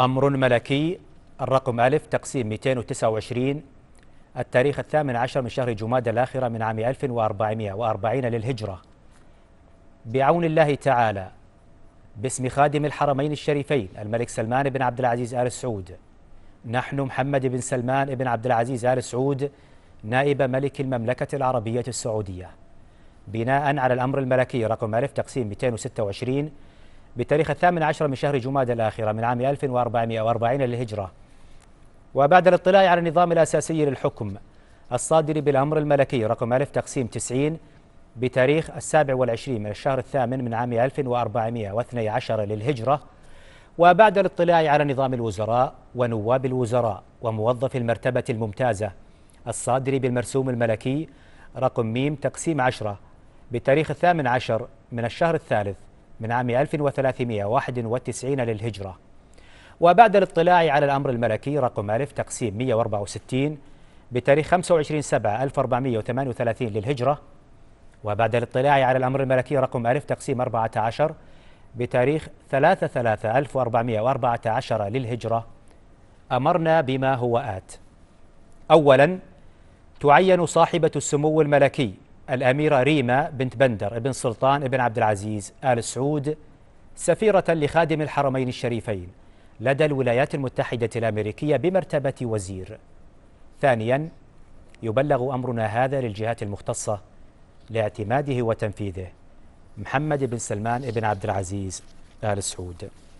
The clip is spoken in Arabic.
أمر ملكي الرقم ألف تقسيم 229 التاريخ الثامن عشر من شهر جماد الآخرة من عام 1440 للهجرة بعون الله تعالى باسم خادم الحرمين الشريفين الملك سلمان بن عبد العزيز آل سعود نحن محمد بن سلمان بن عبد العزيز آل سعود نائب ملك المملكة العربية السعودية بناء على الأمر الملكي رقم ألف تقسيم 226 بتاريخ الثامن عشر من شهر جماد الآخرة من عام 1440 للهجرة وبعد الاطلاع على النظام الأساسي للحكم الصادر بالأمر الملكي رقم ألف تقسيم 90 بتاريخ السابع والعشرين من الشهر الثامن من عام 1412 للهجرة وبعد الاطلاع على نظام الوزراء ونواب الوزراء وموظف المرتبة الممتازة الصادر بالمرسوم الملكي رقم ميم تقسيم عشرة بتاريخ الثامن عشر من الشهر الثالث من عام 1391 للهجرة وبعد الاطلاع على الأمر الملكي رقم ألف تقسيم 164 بتاريخ 25 سبعة 1438 للهجرة وبعد الاطلاع على الأمر الملكي رقم ألف تقسيم 14 بتاريخ 3 3 1414 للهجرة أمرنا بما هو آت أولا تعين صاحبة السمو الملكي الأميرة ريما بنت بندر بن سلطان بن عبد العزيز آل سعود سفيرة لخادم الحرمين الشريفين لدى الولايات المتحدة الأمريكية بمرتبة وزير ثانيا يبلغ أمرنا هذا للجهات المختصة لاعتماده وتنفيذه محمد بن سلمان بن عبد العزيز آل سعود